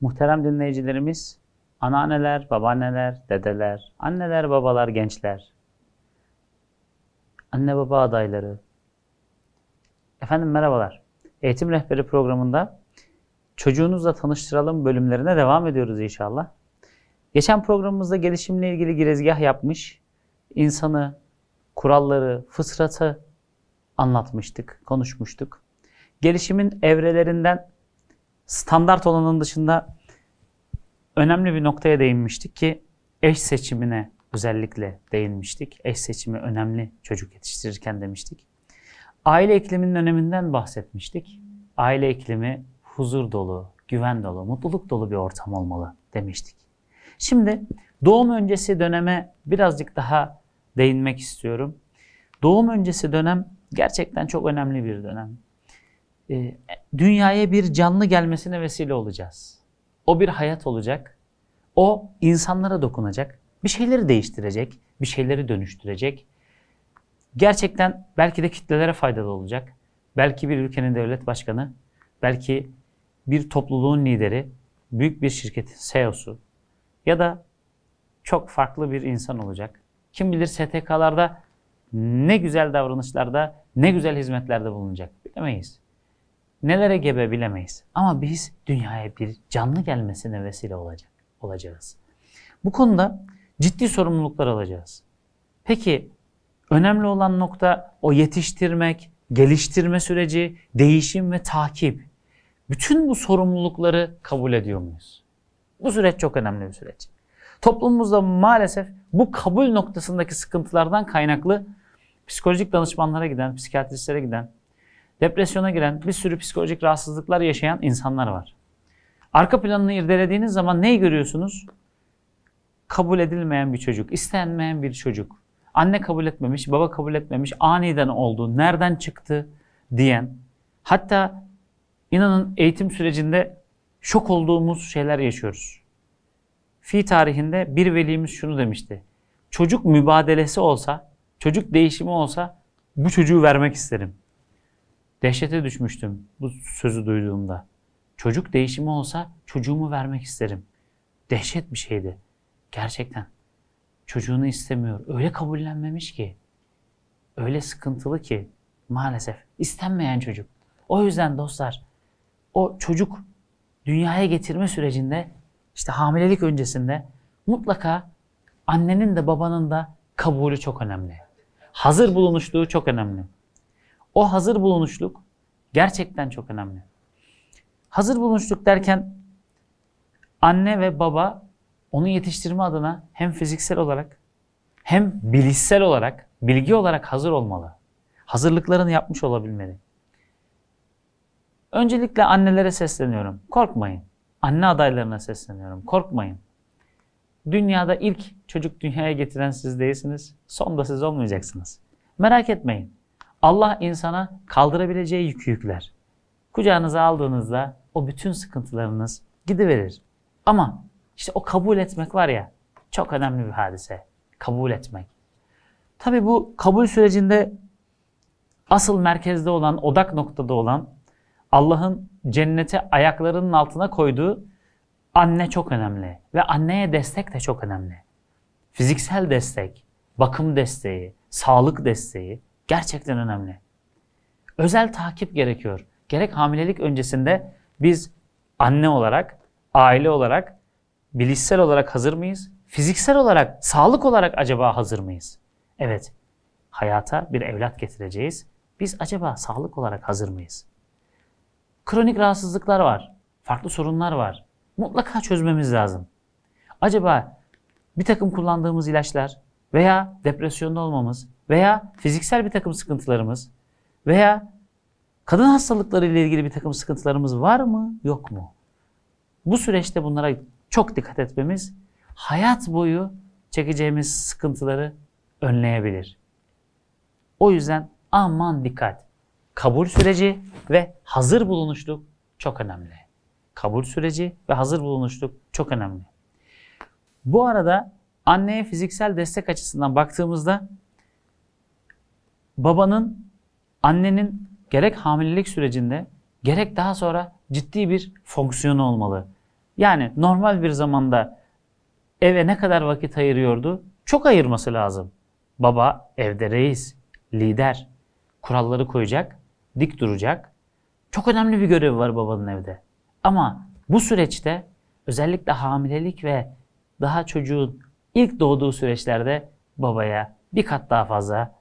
Muhterem dinleyicilerimiz, anneanneler, babaanneler, dedeler, anneler, babalar, gençler, anne baba adayları. Efendim merhabalar. Eğitim Rehberi programında çocuğunuzla tanıştıralım bölümlerine devam ediyoruz inşallah. Geçen programımızda gelişimle ilgili girizgah yapmış, insanı, kuralları, fısratı anlatmıştık, konuşmuştuk. Gelişimin evrelerinden standart olanın dışında önemli bir noktaya değinmiştik ki eş seçimine özellikle değinmiştik. Eş seçimi önemli çocuk yetiştirirken demiştik. Aile ikliminin öneminden bahsetmiştik. Aile iklimi huzur dolu, güven dolu, mutluluk dolu bir ortam olmalı demiştik. Şimdi doğum öncesi döneme birazcık daha değinmek istiyorum. Doğum öncesi dönem gerçekten çok önemli bir dönem. Ee, dünyaya bir canlı gelmesine vesile olacağız. O bir hayat olacak. O insanlara dokunacak. Bir şeyleri değiştirecek. Bir şeyleri dönüştürecek. Gerçekten belki de kitlelere faydalı olacak. Belki bir ülkenin devlet başkanı, belki bir topluluğun lideri, büyük bir şirketin CEO'su ya da çok farklı bir insan olacak. Kim bilir STK'larda ne güzel davranışlarda, ne güzel hizmetlerde bulunacak bilemeyiz nelere gebe bilemeyiz. Ama biz dünyaya bir canlı gelmesine vesile olacak, olacağız. Bu konuda ciddi sorumluluklar alacağız. Peki önemli olan nokta o yetiştirmek, geliştirme süreci, değişim ve takip. Bütün bu sorumlulukları kabul ediyor muyuz? Bu süreç çok önemli bir süreç. Toplumumuzda maalesef bu kabul noktasındaki sıkıntılardan kaynaklı psikolojik danışmanlara giden, psikiyatristlere giden, Depresyona giren, bir sürü psikolojik rahatsızlıklar yaşayan insanlar var. Arka planını irdelediğiniz zaman neyi görüyorsunuz? Kabul edilmeyen bir çocuk, istenmeyen bir çocuk. Anne kabul etmemiş, baba kabul etmemiş, aniden oldu, nereden çıktı diyen. Hatta inanın eğitim sürecinde şok olduğumuz şeyler yaşıyoruz. Fi tarihinde bir velimiz şunu demişti. Çocuk mübadelesi olsa, çocuk değişimi olsa bu çocuğu vermek isterim. Dehşete düşmüştüm bu sözü duyduğumda. Çocuk değişimi olsa çocuğumu vermek isterim. Dehşet bir şeydi. Gerçekten. Çocuğunu istemiyor. Öyle kabullenmemiş ki. Öyle sıkıntılı ki maalesef. istenmeyen çocuk. O yüzden dostlar o çocuk dünyaya getirme sürecinde işte hamilelik öncesinde mutlaka annenin de babanın da kabulü çok önemli. Hazır bulunuşluğu çok önemli. O hazır bulunuşluk gerçekten çok önemli. Hazır bulunuşluk derken anne ve baba onu yetiştirme adına hem fiziksel olarak hem bilişsel olarak, bilgi olarak hazır olmalı. Hazırlıklarını yapmış olabilmeli. Öncelikle annelere sesleniyorum. Korkmayın. Anne adaylarına sesleniyorum. Korkmayın. Dünyada ilk çocuk dünyaya getiren siz değilsiniz. Son da siz olmayacaksınız. Merak etmeyin. Allah insana kaldırabileceği yükü yükler. Kucağınıza aldığınızda o bütün sıkıntılarınız gidiverir. Ama işte o kabul etmek var ya çok önemli bir hadise. Kabul etmek. Tabi bu kabul sürecinde asıl merkezde olan, odak noktada olan Allah'ın cennete ayaklarının altına koyduğu anne çok önemli. Ve anneye destek de çok önemli. Fiziksel destek, bakım desteği, sağlık desteği Gerçekten önemli. Özel takip gerekiyor. Gerek hamilelik öncesinde biz anne olarak, aile olarak, bilişsel olarak hazır mıyız? Fiziksel olarak, sağlık olarak acaba hazır mıyız? Evet, hayata bir evlat getireceğiz. Biz acaba sağlık olarak hazır mıyız? Kronik rahatsızlıklar var, farklı sorunlar var. Mutlaka çözmemiz lazım. Acaba bir takım kullandığımız ilaçlar veya depresyonda olmamız, veya fiziksel bir takım sıkıntılarımız veya kadın hastalıkları ile ilgili bir takım sıkıntılarımız var mı yok mu? Bu süreçte bunlara çok dikkat etmemiz hayat boyu çekeceğimiz sıkıntıları önleyebilir. O yüzden aman dikkat. Kabul süreci ve hazır bulunuşluk çok önemli. Kabul süreci ve hazır bulunuşluk çok önemli. Bu arada anneye fiziksel destek açısından baktığımızda babanın, annenin gerek hamilelik sürecinde gerek daha sonra ciddi bir fonksiyonu olmalı. Yani normal bir zamanda eve ne kadar vakit ayırıyordu? Çok ayırması lazım. Baba evde reis, lider, kuralları koyacak, dik duracak. Çok önemli bir görev var babanın evde. Ama bu süreçte özellikle hamilelik ve daha çocuğun ilk doğduğu süreçlerde babaya bir kat daha fazla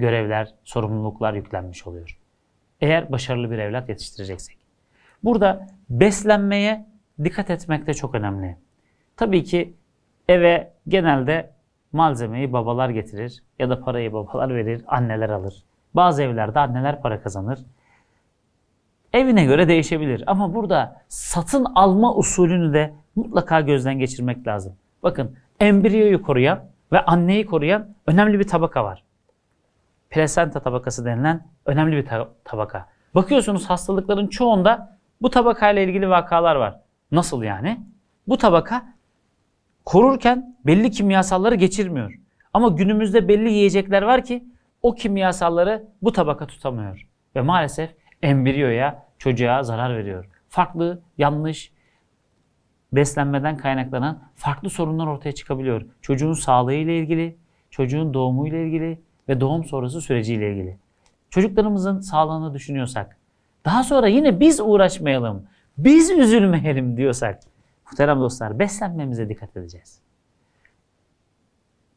görevler, sorumluluklar yüklenmiş oluyor. Eğer başarılı bir evlat yetiştireceksek. Burada beslenmeye dikkat etmek de çok önemli. Tabii ki eve genelde malzemeyi babalar getirir ya da parayı babalar verir, anneler alır. Bazı evlerde anneler para kazanır. Evine göre değişebilir ama burada satın alma usulünü de mutlaka gözden geçirmek lazım. Bakın embriyoyu koruyan ve anneyi koruyan önemli bir tabaka var. Plasenta tabakası denilen önemli bir tabaka. Bakıyorsunuz hastalıkların çoğunda bu tabakayla ilgili vakalar var. Nasıl yani? Bu tabaka korurken belli kimyasalları geçirmiyor. Ama günümüzde belli yiyecekler var ki o kimyasalları bu tabaka tutamıyor. Ve maalesef embriyoya, çocuğa zarar veriyor. Farklı, yanlış beslenmeden kaynaklanan farklı sorunlar ortaya çıkabiliyor. Çocuğun sağlığı ile ilgili, çocuğun doğumu ile ilgili, ve doğum sonrası süreciyle ilgili. Çocuklarımızın sağlığını düşünüyorsak, daha sonra yine biz uğraşmayalım, biz üzülmeyelim diyorsak, muhterem dostlar beslenmemize dikkat edeceğiz.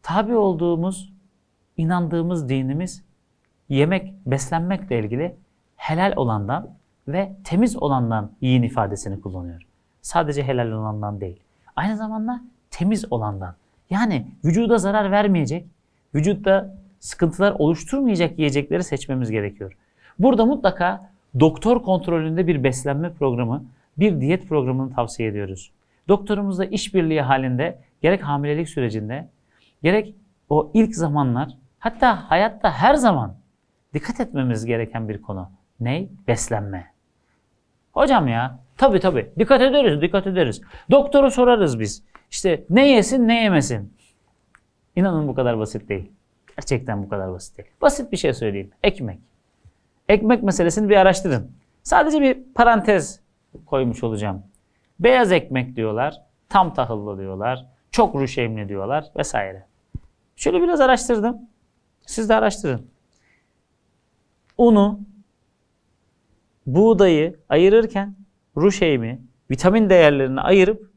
Tabi olduğumuz, inandığımız dinimiz yemek, beslenmekle ilgili helal olandan ve temiz olandan yiyin ifadesini kullanıyor. Sadece helal olandan değil. Aynı zamanda temiz olandan. Yani vücuda zarar vermeyecek, vücutta sıkıntılar oluşturmayacak yiyecekleri seçmemiz gerekiyor. Burada mutlaka doktor kontrolünde bir beslenme programı, bir diyet programını tavsiye ediyoruz. Doktorumuzla işbirliği halinde gerek hamilelik sürecinde, gerek o ilk zamanlar, hatta hayatta her zaman dikkat etmemiz gereken bir konu. Ney? Beslenme. Hocam ya, tabii tabii dikkat ederiz, dikkat ederiz. Doktoru sorarız biz. İşte ne yesin, ne yemesin. İnanın bu kadar basit değil. Gerçekten bu kadar basit değil. Basit bir şey söyleyeyim. Ekmek. Ekmek meselesini bir araştırın. Sadece bir parantez koymuş olacağım. Beyaz ekmek diyorlar, tam tahıllı diyorlar, çok rüşemli diyorlar vesaire. Şöyle biraz araştırdım. Siz de araştırın. Unu, buğdayı ayırırken ruşeymi, vitamin değerlerini ayırıp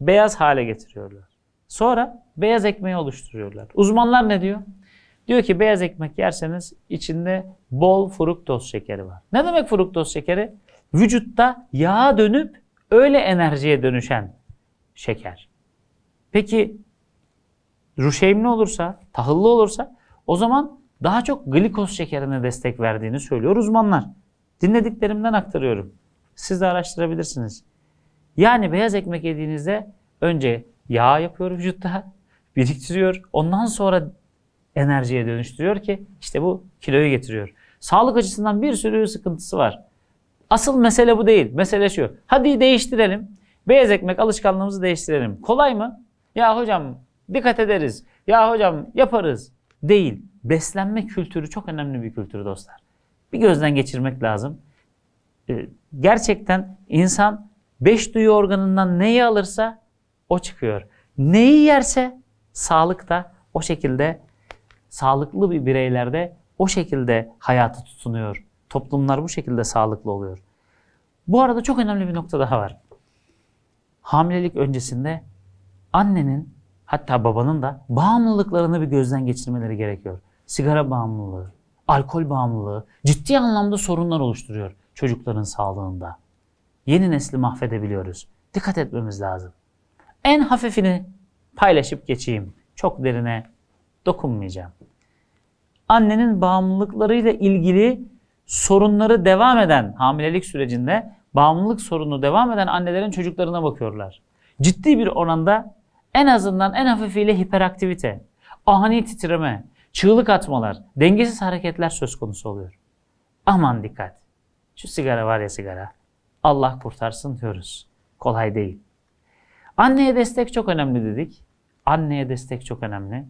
beyaz hale getiriyorlar. Sonra beyaz ekmeği oluşturuyorlar. Uzmanlar ne diyor? Diyor ki beyaz ekmek yerseniz içinde bol fruktoz şekeri var. Ne demek fruktoz şekeri? Vücutta yağa dönüp öyle enerjiye dönüşen şeker. Peki ruşeymli olursa, tahıllı olursa o zaman daha çok glikoz şekerine destek verdiğini söylüyor uzmanlar. Dinlediklerimden aktarıyorum. Siz de araştırabilirsiniz. Yani beyaz ekmek yediğinizde önce yağ yapıyor vücutta, biriktiriyor. Ondan sonra enerjiye dönüştürüyor ki işte bu kiloyu getiriyor. Sağlık açısından bir sürü sıkıntısı var. Asıl mesele bu değil. Mesele şu. Hadi değiştirelim. Beyaz ekmek alışkanlığımızı değiştirelim. Kolay mı? Ya hocam dikkat ederiz. Ya hocam yaparız. Değil. Beslenme kültürü çok önemli bir kültür dostlar. Bir gözden geçirmek lazım. Ee, gerçekten insan beş duyu organından neyi alırsa o çıkıyor. Neyi yerse sağlık da o şekilde sağlıklı bir bireylerde o şekilde hayatı tutunuyor. Toplumlar bu şekilde sağlıklı oluyor. Bu arada çok önemli bir nokta daha var. Hamilelik öncesinde annenin hatta babanın da bağımlılıklarını bir gözden geçirmeleri gerekiyor. Sigara bağımlılığı, alkol bağımlılığı ciddi anlamda sorunlar oluşturuyor çocukların sağlığında. Yeni nesli mahvedebiliyoruz. Dikkat etmemiz lazım. En hafifini paylaşıp geçeyim. Çok derine dokunmayacağım annenin bağımlılıklarıyla ilgili sorunları devam eden hamilelik sürecinde bağımlılık sorunu devam eden annelerin çocuklarına bakıyorlar. Ciddi bir oranda en azından en hafifiyle hiperaktivite, ani titreme, çığlık atmalar, dengesiz hareketler söz konusu oluyor. Aman dikkat. Şu sigara var ya sigara. Allah kurtarsın diyoruz. Kolay değil. Anneye destek çok önemli dedik. Anneye destek çok önemli.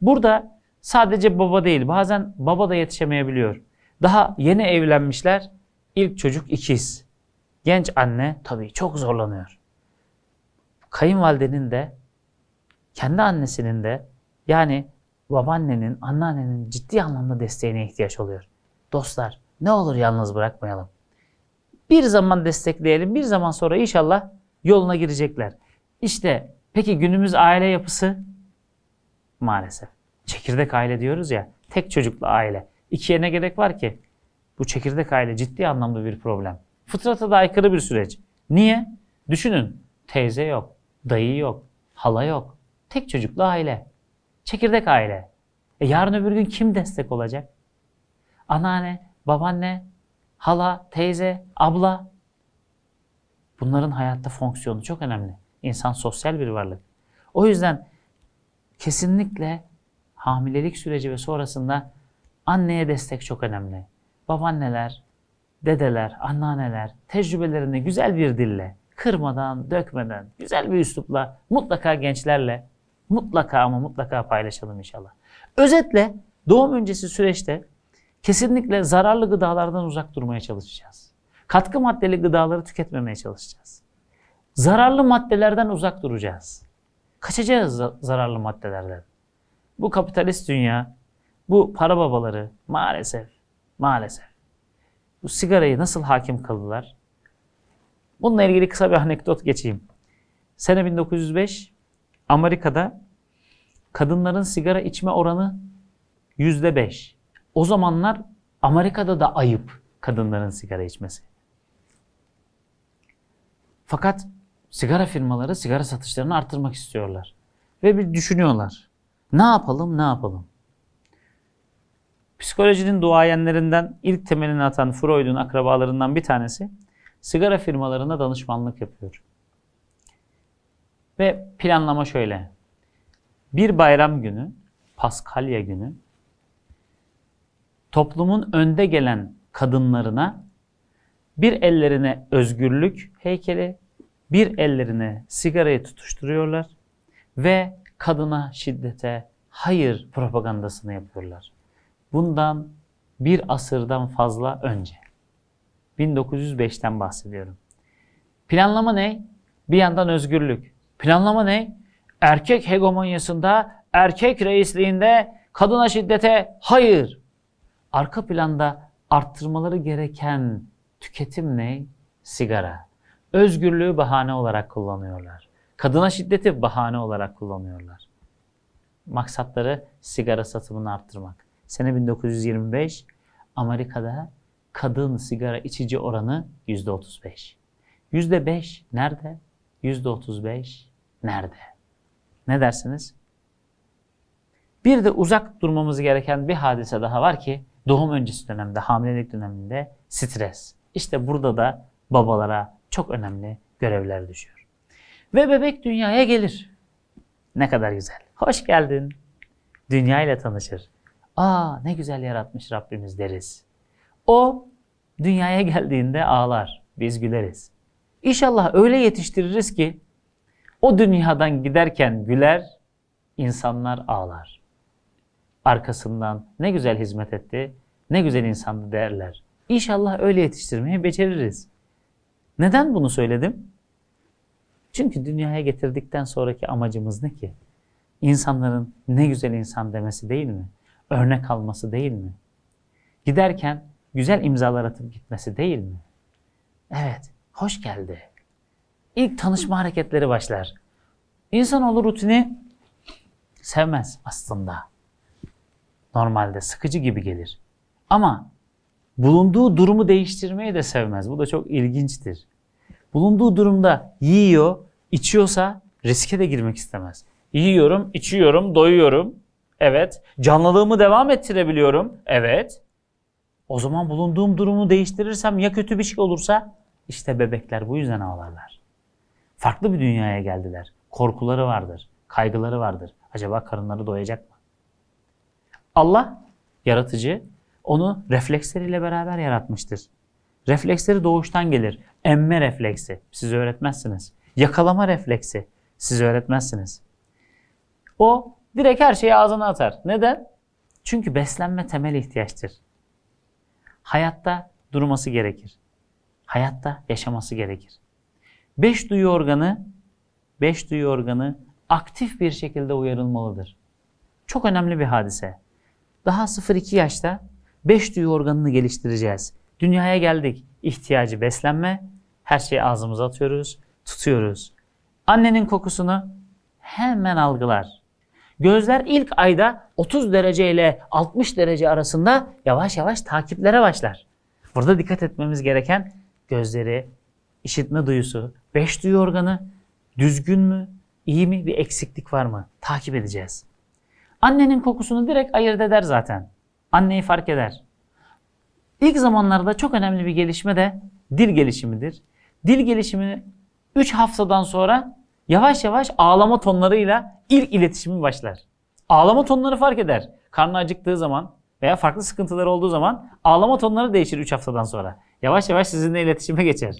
Burada Sadece baba değil bazen baba da yetişemeyebiliyor. Daha yeni evlenmişler ilk çocuk ikiz. Genç anne tabii çok zorlanıyor. Kayınvalidenin de kendi annesinin de yani babaannenin, anneannenin ciddi anlamda desteğine ihtiyaç oluyor. Dostlar ne olur yalnız bırakmayalım. Bir zaman destekleyelim, bir zaman sonra inşallah yoluna girecekler. İşte peki günümüz aile yapısı maalesef. Çekirdek aile diyoruz ya. Tek çocuklu aile. İkiye ne gerek var ki? Bu çekirdek aile ciddi anlamda bir problem. Fıtrata da aykırı bir süreç. Niye? Düşünün. Teyze yok, dayı yok, hala yok. Tek çocuklu aile. Çekirdek aile. E yarın öbür gün kim destek olacak? Anneanne, babaanne, hala, teyze, abla. Bunların hayatta fonksiyonu çok önemli. İnsan sosyal bir varlık. O yüzden kesinlikle hamilelik süreci ve sonrasında anneye destek çok önemli. Babaanneler, dedeler, anneanneler tecrübelerini güzel bir dille, kırmadan, dökmeden, güzel bir üslupla mutlaka gençlerle mutlaka ama mutlaka paylaşalım inşallah. Özetle doğum öncesi süreçte kesinlikle zararlı gıdalardan uzak durmaya çalışacağız. Katkı maddeli gıdaları tüketmemeye çalışacağız. Zararlı maddelerden uzak duracağız. Kaçacağız zararlı maddelerden. Bu kapitalist dünya, bu para babaları maalesef, maalesef bu sigarayı nasıl hakim kıldılar? Bununla ilgili kısa bir anekdot geçeyim. Sene 1905 Amerika'da kadınların sigara içme oranı yüzde beş. O zamanlar Amerika'da da ayıp kadınların sigara içmesi. Fakat sigara firmaları sigara satışlarını artırmak istiyorlar. Ve bir düşünüyorlar. Ne yapalım, ne yapalım? Psikolojinin duayenlerinden ilk temelini atan Freud'un akrabalarından bir tanesi sigara firmalarına danışmanlık yapıyor. Ve planlama şöyle. Bir bayram günü, Paskalya günü toplumun önde gelen kadınlarına bir ellerine özgürlük heykeli, bir ellerine sigarayı tutuşturuyorlar ve kadına şiddete hayır propagandasını yapıyorlar. Bundan bir asırdan fazla önce. 1905'ten bahsediyorum. Planlama ne? Bir yandan özgürlük. Planlama ne? Erkek hegemonyasında, erkek reisliğinde kadına şiddete hayır. Arka planda arttırmaları gereken tüketim ne? Sigara. Özgürlüğü bahane olarak kullanıyorlar. Kadına şiddeti bahane olarak kullanıyorlar. Maksatları sigara satımını arttırmak. Sene 1925 Amerika'da kadın sigara içici oranı %35. %5 nerede? %35 nerede? Ne dersiniz? Bir de uzak durmamız gereken bir hadise daha var ki doğum öncesi dönemde, hamilelik döneminde stres. İşte burada da babalara çok önemli görevler düşüyor ve bebek dünyaya gelir. Ne kadar güzel. Hoş geldin. Dünya ile tanışır. Aa ne güzel yaratmış Rabbimiz deriz. O dünyaya geldiğinde ağlar. Biz güleriz. İnşallah öyle yetiştiririz ki o dünyadan giderken güler, insanlar ağlar. Arkasından ne güzel hizmet etti, ne güzel insandı derler. İnşallah öyle yetiştirmeyi beceririz. Neden bunu söyledim? Çünkü dünyaya getirdikten sonraki amacımız ne ki? İnsanların ne güzel insan demesi değil mi? Örnek alması değil mi? Giderken güzel imzalar atıp gitmesi değil mi? Evet, hoş geldi. İlk tanışma hareketleri başlar. İnsanoğlu rutini sevmez aslında. Normalde sıkıcı gibi gelir. Ama bulunduğu durumu değiştirmeyi de sevmez. Bu da çok ilginçtir. Bulunduğu durumda yiyor, içiyorsa riske de girmek istemez. Yiyorum, içiyorum, doyuyorum. Evet. Canlılığımı devam ettirebiliyorum. Evet. O zaman bulunduğum durumu değiştirirsem ya kötü bir şey olursa işte bebekler bu yüzden ağlarlar. Farklı bir dünyaya geldiler. Korkuları vardır, kaygıları vardır. Acaba karınları doyacak mı? Allah yaratıcı onu refleksleriyle beraber yaratmıştır. Refleksleri doğuştan gelir. Emme refleksi siz öğretmezsiniz. Yakalama refleksi siz öğretmezsiniz. O direkt her şeyi ağzına atar. Neden? Çünkü beslenme temel ihtiyaçtır. Hayatta durması gerekir. Hayatta yaşaması gerekir. Beş duyu organı, beş duyu organı aktif bir şekilde uyarılmalıdır. Çok önemli bir hadise. Daha 0-2 yaşta beş duyu organını geliştireceğiz. Dünyaya geldik. İhtiyacı beslenme, her şeyi ağzımıza atıyoruz, tutuyoruz. Annenin kokusunu hemen algılar. Gözler ilk ayda 30 derece ile 60 derece arasında yavaş yavaş takiplere başlar. Burada dikkat etmemiz gereken gözleri, işitme duyusu, beş duyu organı düzgün mü, iyi mi, bir eksiklik var mı? Takip edeceğiz. Annenin kokusunu direkt ayırt eder zaten. Anneyi fark eder. İlk zamanlarda çok önemli bir gelişme de dil gelişimidir dil gelişimini 3 haftadan sonra yavaş yavaş ağlama tonlarıyla ilk iletişimi başlar. Ağlama tonları fark eder. Karnı acıktığı zaman veya farklı sıkıntıları olduğu zaman ağlama tonları değişir 3 haftadan sonra. Yavaş yavaş sizinle iletişime geçer.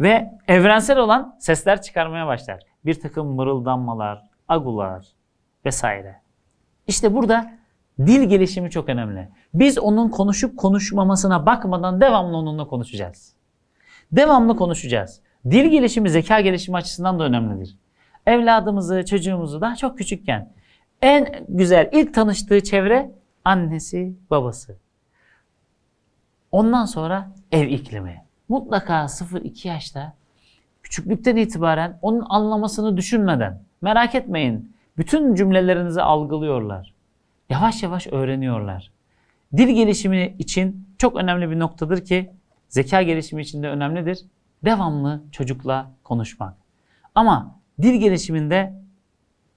Ve evrensel olan sesler çıkarmaya başlar. Bir takım mırıldanmalar, agular vesaire. İşte burada dil gelişimi çok önemli. Biz onun konuşup konuşmamasına bakmadan devamlı onunla konuşacağız. Devamlı konuşacağız. Dil gelişimi zeka gelişimi açısından da önemlidir. Evladımızı, çocuğumuzu daha çok küçükken en güzel ilk tanıştığı çevre annesi, babası. Ondan sonra ev iklimi. Mutlaka 0-2 yaşta küçüklükten itibaren onun anlamasını düşünmeden merak etmeyin. Bütün cümlelerinizi algılıyorlar. Yavaş yavaş öğreniyorlar. Dil gelişimi için çok önemli bir noktadır ki zeka gelişimi için de önemlidir. Devamlı çocukla konuşmak. Ama dil gelişiminde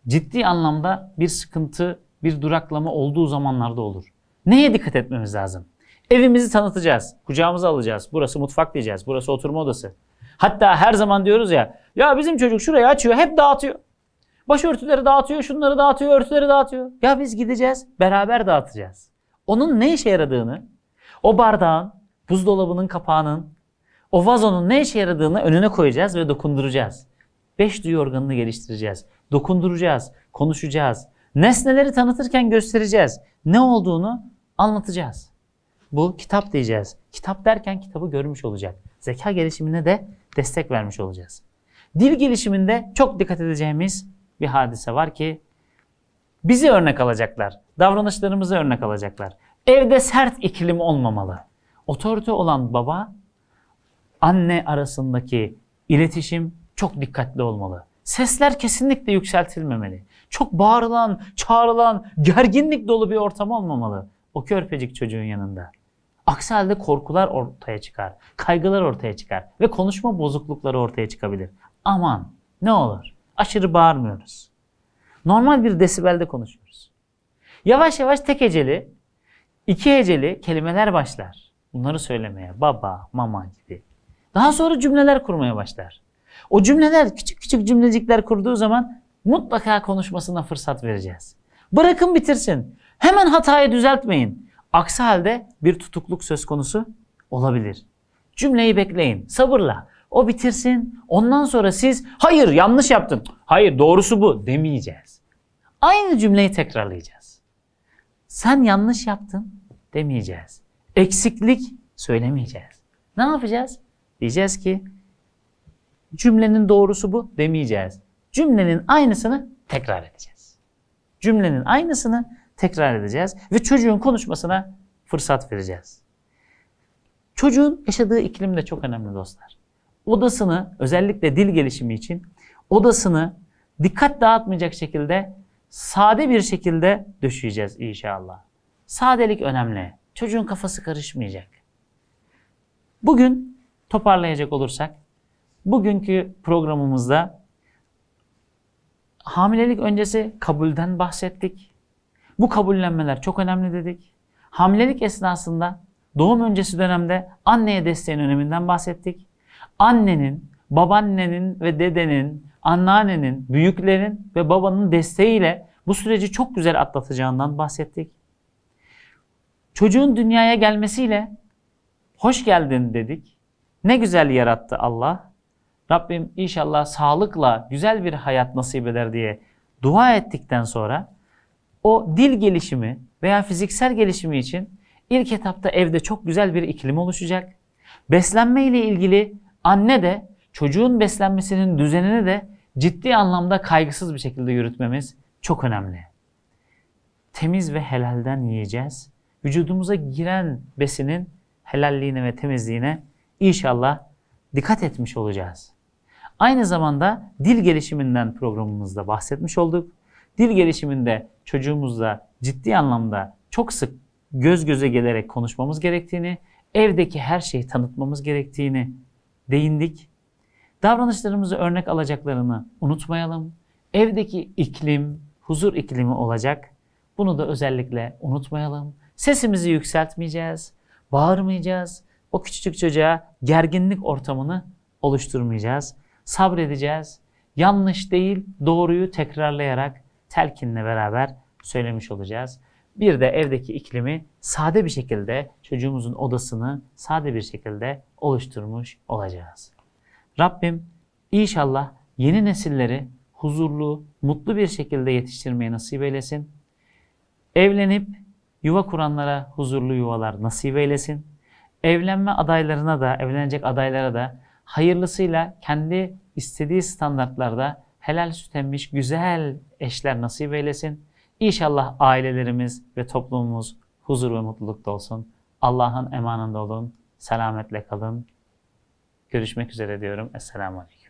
ciddi anlamda bir sıkıntı, bir duraklama olduğu zamanlarda olur. Neye dikkat etmemiz lazım? Evimizi tanıtacağız, kucağımıza alacağız. Burası mutfak diyeceğiz, burası oturma odası. Hatta her zaman diyoruz ya, ya bizim çocuk şurayı açıyor, hep dağıtıyor. Başörtüleri dağıtıyor, şunları dağıtıyor, örtüleri dağıtıyor. Ya biz gideceğiz, beraber dağıtacağız. Onun ne işe yaradığını, o bardağın, buzdolabının kapağının, o vazonun ne işe yaradığını önüne koyacağız ve dokunduracağız. Beş duyu organını geliştireceğiz. Dokunduracağız, konuşacağız. Nesneleri tanıtırken göstereceğiz. Ne olduğunu anlatacağız. Bu kitap diyeceğiz. Kitap derken kitabı görmüş olacak. Zeka gelişimine de destek vermiş olacağız. Dil gelişiminde çok dikkat edeceğimiz bir hadise var ki bizi örnek alacaklar. Davranışlarımızı örnek alacaklar. Evde sert iklim olmamalı. Otorite olan baba, anne arasındaki iletişim çok dikkatli olmalı. Sesler kesinlikle yükseltilmemeli. Çok bağırılan, çağrılan, gerginlik dolu bir ortam olmamalı o körpecik çocuğun yanında. Aksi halde korkular ortaya çıkar, kaygılar ortaya çıkar ve konuşma bozuklukları ortaya çıkabilir. Aman ne olur aşırı bağırmıyoruz. Normal bir desibelde konuşuyoruz. Yavaş yavaş tek heceli, iki heceli kelimeler başlar. Bunları söylemeye baba, mama gibi. Daha sonra cümleler kurmaya başlar. O cümleler küçük küçük cümlecikler kurduğu zaman mutlaka konuşmasına fırsat vereceğiz. Bırakın bitirsin. Hemen hatayı düzeltmeyin. Aksi halde bir tutukluk söz konusu olabilir. Cümleyi bekleyin sabırla. O bitirsin. Ondan sonra siz hayır yanlış yaptın. Hayır doğrusu bu demeyeceğiz. Aynı cümleyi tekrarlayacağız. Sen yanlış yaptın demeyeceğiz eksiklik söylemeyeceğiz. Ne yapacağız? Diyeceğiz ki cümlenin doğrusu bu demeyeceğiz. Cümlenin aynısını tekrar edeceğiz. Cümlenin aynısını tekrar edeceğiz ve çocuğun konuşmasına fırsat vereceğiz. Çocuğun yaşadığı iklim de çok önemli dostlar. Odasını özellikle dil gelişimi için odasını dikkat dağıtmayacak şekilde sade bir şekilde döşeyeceğiz inşallah. Sadelik önemli. Çocuğun kafası karışmayacak. Bugün toparlayacak olursak, bugünkü programımızda hamilelik öncesi kabulden bahsettik. Bu kabullenmeler çok önemli dedik. Hamilelik esnasında doğum öncesi dönemde anneye desteğin öneminden bahsettik. Annenin, babaannenin ve dedenin, anneannenin, büyüklerin ve babanın desteğiyle bu süreci çok güzel atlatacağından bahsettik. Çocuğun dünyaya gelmesiyle hoş geldin dedik. Ne güzel yarattı Allah. Rabbim inşallah sağlıkla güzel bir hayat nasip eder diye dua ettikten sonra o dil gelişimi veya fiziksel gelişimi için ilk etapta evde çok güzel bir iklim oluşacak. Beslenme ile ilgili anne de çocuğun beslenmesinin düzenini de ciddi anlamda kaygısız bir şekilde yürütmemiz çok önemli. Temiz ve helalden yiyeceğiz vücudumuza giren besinin helalliğine ve temizliğine inşallah dikkat etmiş olacağız. Aynı zamanda dil gelişiminden programımızda bahsetmiş olduk. Dil gelişiminde çocuğumuzla ciddi anlamda çok sık göz göze gelerek konuşmamız gerektiğini, evdeki her şeyi tanıtmamız gerektiğini değindik. Davranışlarımızı örnek alacaklarını unutmayalım. Evdeki iklim, huzur iklimi olacak. Bunu da özellikle unutmayalım. Sesimizi yükseltmeyeceğiz, bağırmayacağız. O küçücük çocuğa gerginlik ortamını oluşturmayacağız. Sabredeceğiz. Yanlış değil, doğruyu tekrarlayarak telkinle beraber söylemiş olacağız. Bir de evdeki iklimi sade bir şekilde çocuğumuzun odasını sade bir şekilde oluşturmuş olacağız. Rabbim inşallah yeni nesilleri huzurlu, mutlu bir şekilde yetiştirmeyi nasip eylesin. Evlenip Yuva kuranlara huzurlu yuvalar nasip eylesin. Evlenme adaylarına da, evlenecek adaylara da hayırlısıyla kendi istediği standartlarda helal süt emmiş güzel eşler nasip eylesin. İnşallah ailelerimiz ve toplumumuz huzur ve mutlulukta olsun. Allah'ın emanında olun. Selametle kalın. Görüşmek üzere diyorum. Esselamu Aleyküm.